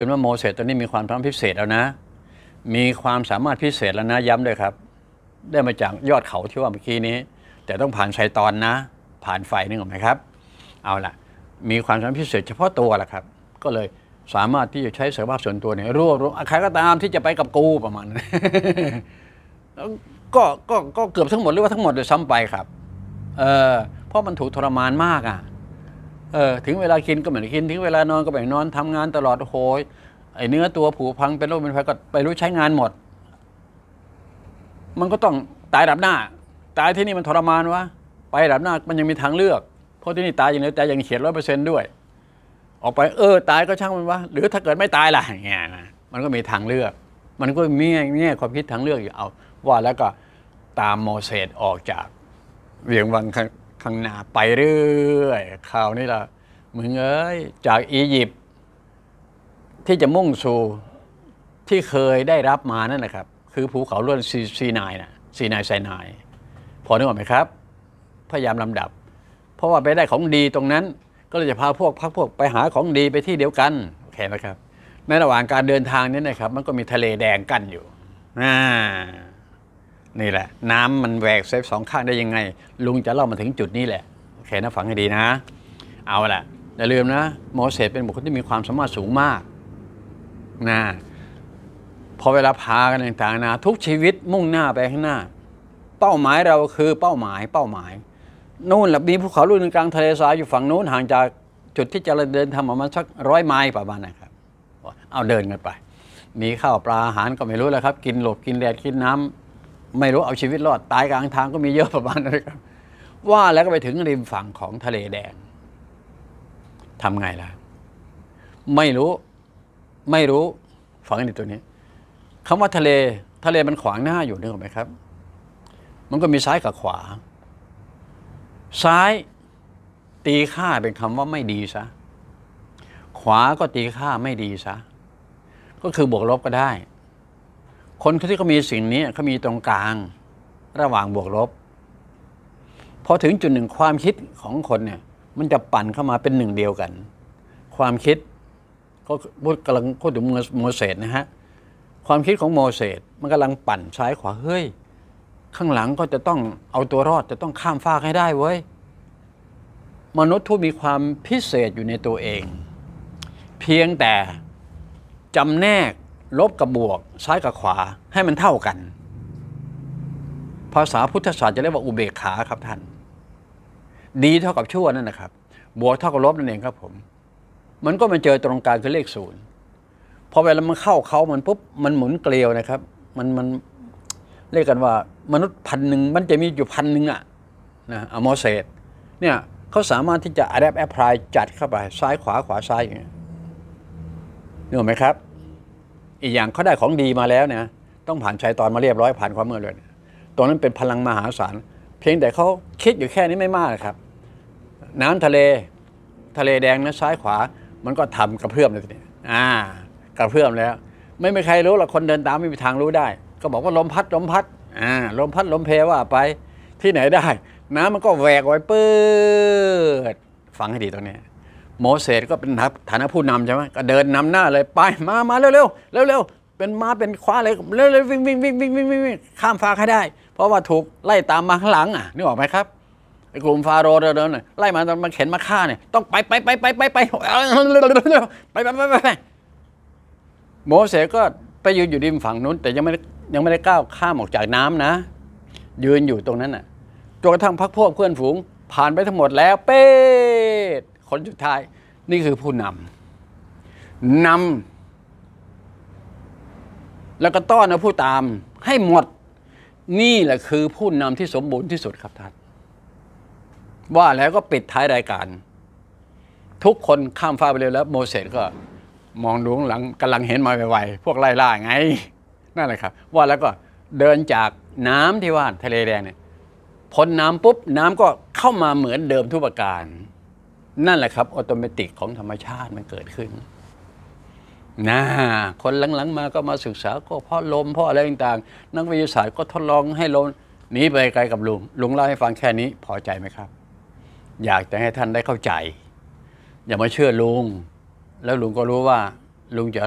เป็นว่าโมเสสตอนนี้ มีความพร้อมพิเศษแล้วนะ มีความสามารถพิเศษแล้วนะย้ำด้วยครับ ได้มาจากยอดเขาที่ว่าเมื่อกี้นี้ แต่ต้องผ่านไซตอนนะ ผ่านไฟนึหออกไหมครับ เอาล่ะ มีความสามารถพิเศษเฉพาะตัวแหละครับ ก็เลยสามารถที่จะใช้สภาพส่วนตัวเนี่ยรวบรวมใครก็ตามที่จะไปกับกูประมาณนั้นก็ก็ก็เกือบทั้งหมดหรือว่าทั้งหมดเลยซ้ำไปครับ เออเพราะมันถูกทรมานมากอ่ะเออถึงเวลากินก็เหมือนกินถึงเวลานอนก็หม่อนนอนทำงานตลอดโอ้โหไอเนื้อตัวผูพังเป็นโรคเป็นภัยก็ไปรู้ใช้งานหมด มันก็ต้องตายดับหน้า ตายที่นี่มันทรมานวะไปดับหน้ามันยังมีทางเลือกเพราะที่นี่ตายอย่างเดียวแต่ยังเขียนร้อยเปอร์เซ็นต์ด้วย ออกไป เออ ตายก็ช่างมันวะ หรือถ้าเกิดไม่ตายล่ะเนี่ยนะมันก็มีทางเลือก มันก็มีเนี่ยความคิดทางเลือกอยู่เอา ว่าแล้วก็ตามโมเสสออกจากเวียงวังข้างหน้าไปเรื่อยข่าวนี้ละมึงเอ้ยจาก อียิปต์ที่จะมุ่งสู่ที่เคยได้รับมานั่นนะครับ คือภูเขาล้วนซีซีนายนะซีนายไซนายพอนึกออกไหมครับ พยายามลำดับ เพราะว่าไปได้ของดีตรงนั้น ก็เลยจะพาพวกพักพวกไปหาของดีไปที่เดียวกันโอเคนะครับในระหว่างการเดินทางนี้นะครับ มันก็มีทะเลแดงกั้นอยู่อ่านี่แหละน้ำมันแหวกเซฟสองข้างได้ยังไง ลุงจะเล่ามาถึงจุดนี้แหละ โอเคนะฟังให้ดีนะ เอาละอย่าลืมนะ โมเสสเป็นบุคคลที่มีความสามารถสูงมากนะพอเวลาพากันต่างๆนะ ทุกชีวิตมุ่งหน้าไปข้างหน้า เป้าหมายเราคือเป้าหมาย เป้าหมายนู่นหลบมีภูเขาลูกกลางทะเลทรายอยู่ฝั่งนู้นห่างจากจุดที่จะเดินทำประมาณสักร้อยไมล์ประมาณนะครับเอาเดินกันไป มีข้าวปลาอาหารก็ไม่รู้แล้วครับกินหลบกินแดดกินน้ำไม่รู้เอาชีวิตรอดตายกลางทางก็มีเยอะประมาณนั้นครับ ว่าแล้วก็ไปถึงริมฝั่งของทะเลแดงทำไงล่ะไม่รู้ ไม่รู้ฝังใันีตัวนี้คำว่าทะเล ทะเลมันขวางหน้าอยู่นึกออกไหมครับ มันก็มีซ้ายกับขวา ซ้ายตีค่าเป็นคำว่าไม่ดีซะขวาก็ตีค่าไม่ดีซะก็คือบวกลบก็ได้คนที่เขามีสิ่งนี้เขามีตรงกลาง ระหว่างบวกลบ พอถึงจุดหนึ่งความคิดของคนเนี่ยมันจะปั่นเข้ามาเป็นหนึ่งเดียวกัน ความคิดก็พูดกำลังพูดถึงโมเสสนะฮะความคิดของโมเสสมันกำลังปั่นซ้ายขวาเฮ้ยข้างหลังก็จะต้องเอาตัวรอด จะต้องข้ามฟากให้ได้เว้ยมนุษย์ทุกมีความพิเศษอยู่ในตัวเอง เพียงแต่จำแนกลบกับบวกซ้ายกับขวาให้มันเท่ากัน ภาษาพุทธศาสตร์จะเรียกว่าอุเบกขาครับท่านดีเท่ากับชั่วนั่นนะครับบวกเท่ากับลบนั่นเองครับผม มันก็มาเจอตรงกลางคือเลขศูนย์พอเวลามันเข้าเขามันปุ๊บมันหมุนเกลียวนะครับมันมันเรียกกันว่า มนุษย์พันหนึ่งมันจะมีอยู่พันหนึ่งอะนะอโมเสสเนี่ยเขาสามารถที่จะแอปแอพพลายจัดเข้าไป ซ้ายขวาขวาซ้ายอย่างเงี้ยนึกออกไหมครับอีกอย่างเขาได้ของดีมาแล้วเนี่ยต้องผ่านชายตอนมาเรียบร้อยผ่านความมืดเลยตรงนั้นเป็นพลังมหาศาล เพียงแต่เขาคิดอยู่แค่นี้ไม่มากครับ น้ำทะเลทะเลแดงนะซ้ายขวามันก็ทำกระเพื่อมเลยทีนี้ อ่ากระเพื่อมแล้ว ไม่มีใครรู้หรอกคนเดินตามไม่มีทางรู้ได้ ก็บอกว่าลมพัด ลมพัดอ่าลมพัดลมเพว่าไปที่ไหนได้ น้ำมันก็แหวกไว้ปื๊ดฟังให้ดีตรงนี้โมเสสก็เป็นฐานะผู้นำใช่ไหมก็เดินนำหน้าเลยไปมามาเร็วเร็วเร็วเร็วเป็นมาเป็นคว้าเลยเร็วเร็ววิ่งวิ่งวิ่งวิ่งวิ่งวิ่งข้ามฟ้าให้ได้ เพราะว่าถูกไล่ตามมาข้างหลังอ่ะนึกออกไหมครับไอ้กลุ่มฟาโรห์เดินๆไล่มามาเข็นมาฆ่าเนี่ยต้องไปไปไปไปไปไปไปไปไปไปโมเสสก็ไปยืนอยู่ริมฝั่งนู้น แต่ยังไม่ยังไม่ได้ก้าวข้ามออกจากน้ำนะ ยืนอยู่ตรงนั้นอ่ะจนกระทั่งพักพวกเพื่อนฝูงผ่านไปทั้งหมดแล้ว เป๊คนสุดท้ายนี่คือผู้นำนำแล้วก็ต้อนผู้ตามให้หมดนี่แหละคือผู้นำที่สมบูรณ์ที่สุดครับท่านว่าแล้วก็ปิดท้ายรายการ ทุกคนข้ามฟ้าไปเร็วแล้วโมเสสก็มองดงหลังกำลังเห็นมาไวๆพวกไล่ล่าไงนั่นแหละครับ ว่าแล้วก็เดินจากน้ำที่ว่าทะเลแดงเนี่ยพ้นน้ำปุ๊บ น้ำก็เข้ามาเหมือนเดิมทุกประการนั่นแหละครับออโตเมติกของธรรมชาติมันเกิดขึ้น นะ คนหลังๆ มาก็มาศึกษาก็เพราะลมเพราะอะไรต่างๆ นักวิทยาศาสตร์ก็ทดลองให้ลมหนีไปไกลกับลุง ลุงเล่าให้ฟังแค่นี้พอใจไหมครับ อยากจะให้ท่านได้เข้าใจ อย่ามาเชื่อลุง แล้วลุงก็รู้ว่าลุงจะ